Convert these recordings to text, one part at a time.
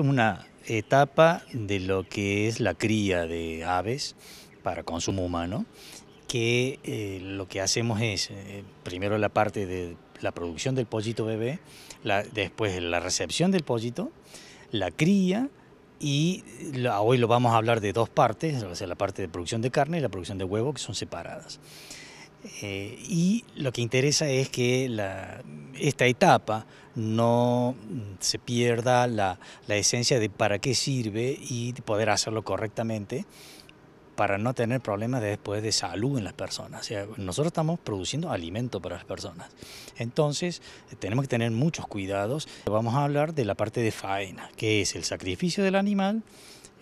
una etapa de lo que es la cría de aves para consumo humano, que eh, lo que hacemos es eh, primero la parte de la producción del pollito bebé, después la recepción del pollito, la cría y hoy lo vamos a hablar de dos partes, la parte de producción de carne y la producción de huevo que son separadas. Eh, y lo que interesa es que la, esta etapa no se pierda la, esencia de para qué sirve y poder hacerlo correctamente para no tener problemas después de salud en las personas. nosotros estamos produciendo alimento para las personas. Entonces, tenemos que tener muchos cuidados. Vamos a hablar de la parte de faena, que es el sacrificio del animal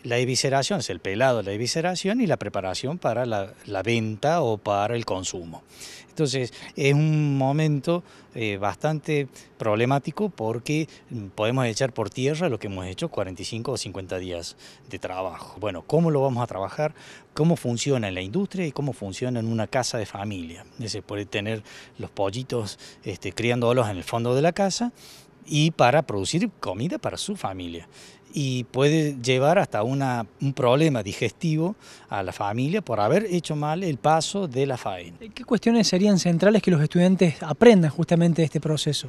la evisceración, es el pelado, la evisceración y la preparación para la, venta o para el consumo. Entonces es un momento eh, bastante problemático porque mm, podemos echar por tierra lo que hemos hecho 45 o 50 días de trabajo. Bueno, ¿cómo lo vamos a trabajar? ¿Cómo funciona en la industria y cómo funciona en una casa de familia? Se puede tener los pollitos este, criándolos en el fondo de la casa y para producir comida para su familia. Y puede llevar hasta un problema digestivo a la familia por haber hecho mal el paso de la faena. ¿Qué cuestiones serían centrales que los estudiantes aprendan justamente de este proceso?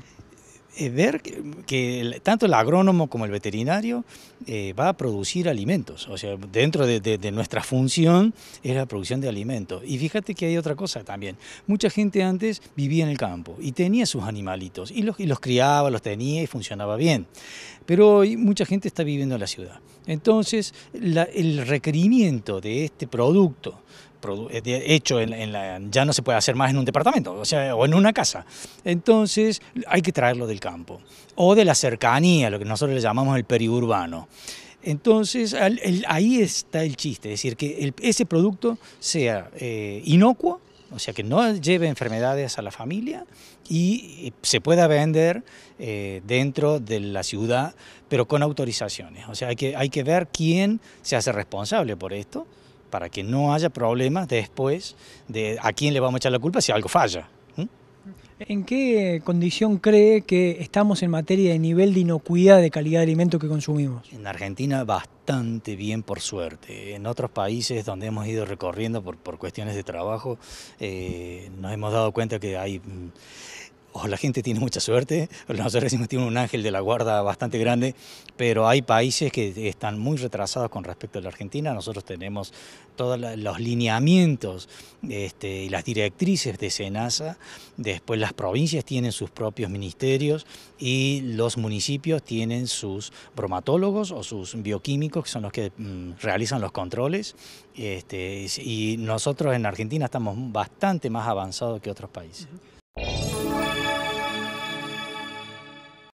Eh, ver que, tanto el agrónomo como el veterinario eh, va a producir alimentos. O sea, dentro de, nuestra función es la producción de alimentos. Y fíjate que hay otra cosa también. Mucha gente antes vivía en el campo y tenía sus animalitos y los, los criaba, los tenía y funcionaba bien. Pero hoy mucha gente está viviendo en la ciudad. Entonces, el requerimiento de este producto eh, hecho en, ya no se puede hacer más en un departamento o, en una casa. Entonces hay que traerlo del campo o de la cercanía, lo que nosotros le llamamos el periurbano. Entonces ahí está el chiste, es decir, que ese producto sea eh, inocuo, o sea, que no lleve enfermedades a la familia y eh, se pueda vender dentro de la ciudad, pero con autorizaciones. O sea, que, hay que ver quién se hace responsable por esto para que no haya problemas después de a quién le vamos a echar la culpa si algo falla. ¿En qué condición cree que estamos en materia de nivel de inocuidad de calidad de alimento que consumimos? En Argentina bastante bien, por suerte. En otros países donde hemos ido recorriendo por, por cuestiones de trabajo, eh, nos hemos dado cuenta que hay mm, o la gente tiene mucha suerte, nosotros decimos tiene un ángel de la guarda bastante grande, pero hay países que están muy retrasados con respecto a la Argentina. Nosotros tenemos todos los lineamientos este, y las directrices de SENASA, después las provincias tienen sus propios ministerios y los municipios tienen sus bromatólogos o sus bioquímicos, que son los que mm, realizan los controles. Este, y nosotros en Argentina estamos bastante más avanzados que otros países.